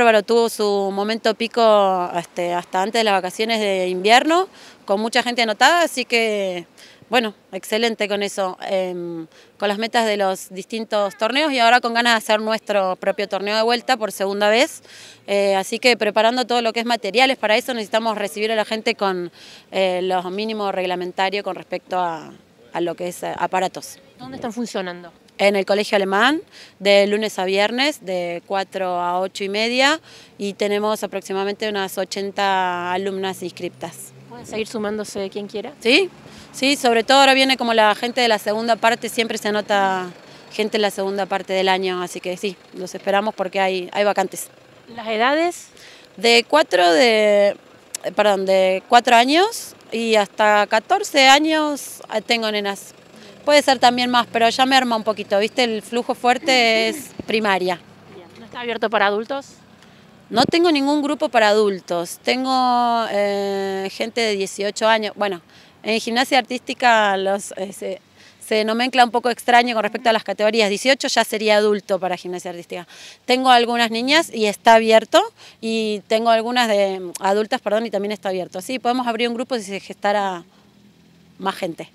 Bárbaro tuvo su momento pico este, hasta antes de las vacaciones de invierno, con mucha gente anotada, así que, bueno, excelente con eso, em, con las metas de los distintos torneos y ahora con ganas de hacer nuestro propio torneo de vuelta por segunda vez, eh, así que preparando todo lo que es materiales, para eso necesitamos recibir a la gente con eh, los mínimos reglamentarios con respecto a lo que es eh, aparatos. ¿Dónde están funcionando? en el Colegio Alemán de lunes a viernes de 4 a 8 y media y tenemos aproximadamente unas 80 alumnas inscriptas. ¿Pueden seguir sumándose quien quiera? Sí, sí, sobre todo ahora viene como la gente de la segunda parte, siempre se anota gente en la segunda parte del año, así que sí, los esperamos porque hay, hay vacantes. ¿Las edades? De 4 de, perdón, de 4 años y hasta 14 años eh, tengo nenas. Puede ser también más, pero ya me arma un poquito, ¿viste? El flujo fuerte es primaria. ¿No está abierto para adultos? No tengo ningún grupo para adultos, tengo eh, gente de 18 años. Bueno, en gimnasia artística los, eh, se, se, nomencla un poco extraño con respecto a las categorías. 18 ya sería adulto para gimnasia artística. Tengo algunas niñas y está abierto, y tengo algunas de mm, adultas, perdón, y también está abierto. Sí, podemos abrir un grupo si se gestara más gente.